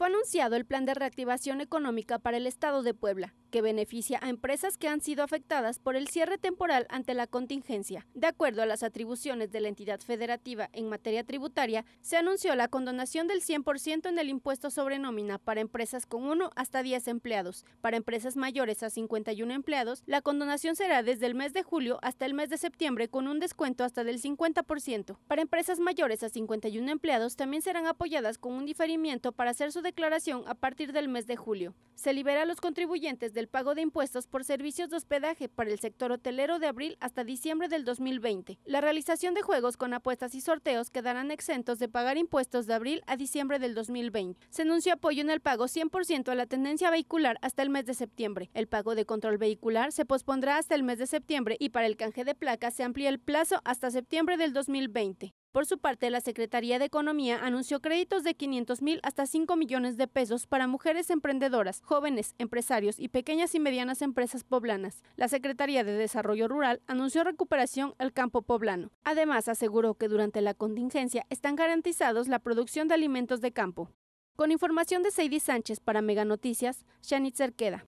fue anunciado el plan de reactivación económica para el Estado de Puebla, que beneficia a empresas que han sido afectadas por el cierre temporal ante la contingencia. De acuerdo a las atribuciones de la entidad federativa en materia tributaria, se anunció la condonación del 100% en el impuesto sobre nómina para empresas con 1 hasta 10 empleados. Para empresas mayores a 51 empleados, la condonación será desde el mes de julio hasta el mes de septiembre con un descuento hasta del 50%. Para empresas mayores a 51 empleados también serán apoyadas con un diferimiento para hacer su declaración a partir del mes de julio. Se libera a los contribuyentes del pago de impuestos por servicios de hospedaje para el sector hotelero de abril hasta diciembre del 2020. La realización de juegos con apuestas y sorteos quedarán exentos de pagar impuestos de abril a diciembre del 2020. Se anunció apoyo en el pago 100% a la tendencia vehicular hasta el mes de septiembre. El pago de control vehicular se pospondrá hasta el mes de septiembre y para el canje de placas se amplía el plazo hasta septiembre del 2020. Por su parte, la Secretaría de Economía anunció créditos de 500 mil hasta 5 millones de pesos para mujeres emprendedoras, jóvenes, empresarios y pequeñas y medianas empresas poblanas. La Secretaría de Desarrollo Rural anunció recuperación al campo poblano. Además, aseguró que durante la contingencia están garantizados la producción de alimentos de campo. Con información de Seidy Sánchez para Mega Noticias, Shanitzer Queda.